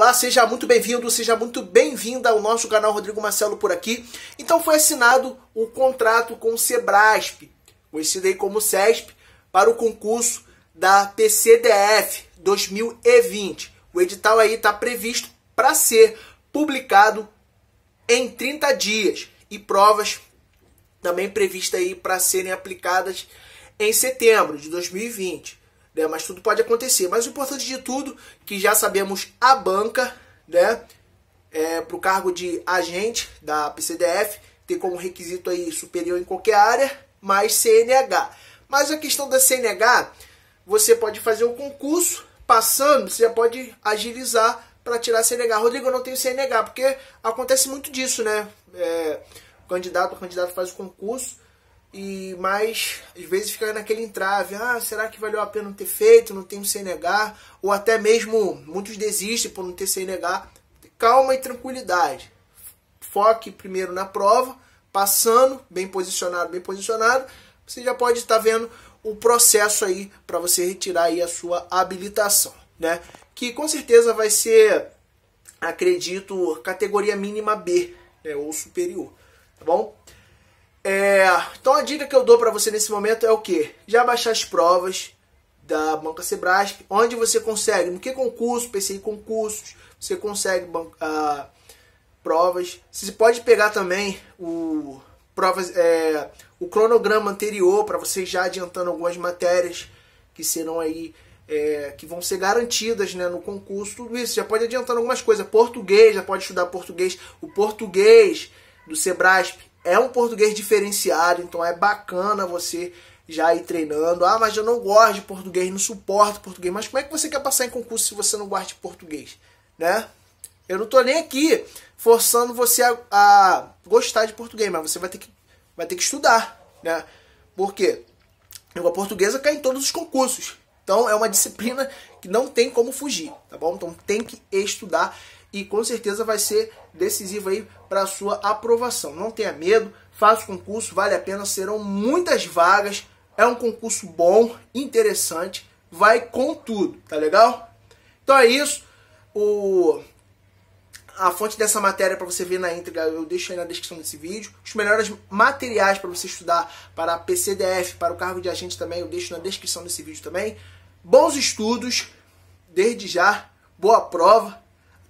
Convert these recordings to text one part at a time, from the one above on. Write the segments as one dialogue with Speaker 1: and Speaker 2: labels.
Speaker 1: Olá, seja muito bem-vindo, seja muito bem-vinda ao nosso canal Rodrigo Marcelo por aqui. Então foi assinado o contrato com o Sebrasp, conhecido aí como SESP, para o concurso da PCDF 2020. O edital aí está previsto para ser publicado em 30 dias e provas também previstas aí para serem aplicadas em setembro de 2020 né? Mas tudo pode acontecer. Mas o importante de tudo, que já sabemos a banca, né? É, para o cargo de agente da PCDF, ter como requisito aí superior em qualquer área, mais CNH. Mas a questão da CNH, você pode fazer o um concurso, passando, você já pode agilizar para tirar CNH. Rodrigo, eu não tenho CNH, porque acontece muito disso, né? É, o candidato, o candidato faz o concurso, e mas às vezes fica naquele entrave, ah, será que valeu a pena não ter feito, não tem um CNH, ou até mesmo muitos desistem por não ter CNH. Calma e tranquilidade. Foque primeiro na prova, passando, bem posicionado, bem posicionado, você já pode estar vendo o processo aí para você retirar aí a sua habilitação, né? Que com certeza vai ser, acredito, categoria mínima B, né, ou superior, tá bom? É, então a dica que eu dou para você nesse momento é o que? Já baixar as provas da Banca Sebrasp, onde você consegue, no que concurso, PCI concursos, você consegue ah, provas. Você pode pegar também o, provas, é, o cronograma anterior para você já adiantando algumas matérias que serão aí é, que vão ser garantidas né, no concurso, tudo isso. Já pode adiantar algumas coisas. Português, já pode estudar português. O português do Sebrasp é um português diferenciado, então é bacana você já ir treinando. Ah, mas eu não gosto de português, não suporto português. Mas como é que você quer passar em concurso se você não gosta de português, né? Eu não tô nem aqui forçando você a, a gostar de português, mas você vai ter que, vai ter que estudar, né? Por quê? Língua portuguesa cai em todos os concursos. Então é uma disciplina que não tem como fugir, tá bom? Então tem que estudar e com certeza vai ser decisivo aí para a sua aprovação. Não tenha medo, faça o concurso, vale a pena, serão muitas vagas, é um concurso bom, interessante, vai com tudo, tá legal? Então é isso. O a fonte dessa matéria para você ver na íntegra, eu deixo aí na descrição desse vídeo. Os melhores materiais para você estudar para a PCDF, para o cargo de agente também, eu deixo na descrição desse vídeo também. Bons estudos, desde já, boa prova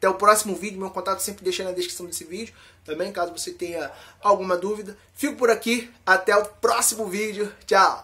Speaker 1: até o próximo vídeo, meu contato sempre deixei na descrição desse vídeo, também caso você tenha alguma dúvida. Fico por aqui, até o próximo vídeo, tchau!